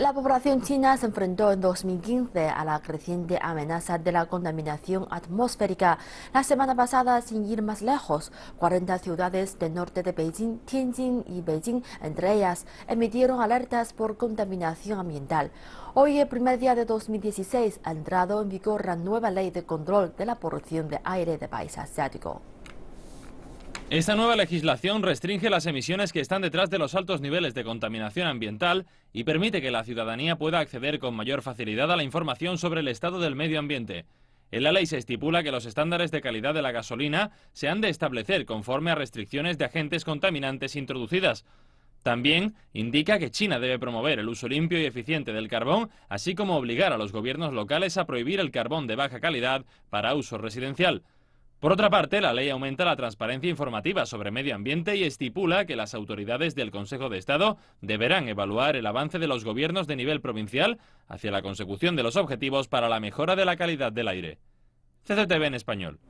La población china se enfrentó en 2015 a la creciente amenaza de la contaminación atmosférica. La semana pasada, sin ir más lejos, 40 ciudades del norte de Beijing, Tianjin y Beijing, entre ellas, emitieron alertas por contaminación ambiental. Hoy, el primer día de 2016, ha entrado en vigor la nueva ley de control de la porción de aire de país asiático. Esta nueva legislación restringe las emisiones que están detrás de los altos niveles de contaminación ambiental y permite que la ciudadanía pueda acceder con mayor facilidad a la información sobre el estado del medio ambiente. En la ley se estipula que los estándares de calidad de la gasolina se han de establecer conforme a restricciones de agentes contaminantes introducidas. También indica que China debe promover el uso limpio y eficiente del carbón, así como obligar a los gobiernos locales a prohibir el carbón de baja calidad para uso residencial. Por otra parte, la ley aumenta la transparencia informativa sobre medio ambiente y estipula que las autoridades del Consejo de Estado deberán evaluar el avance de los gobiernos de nivel provincial hacia la consecución de los objetivos para la mejora de la calidad del aire. CCTV en español.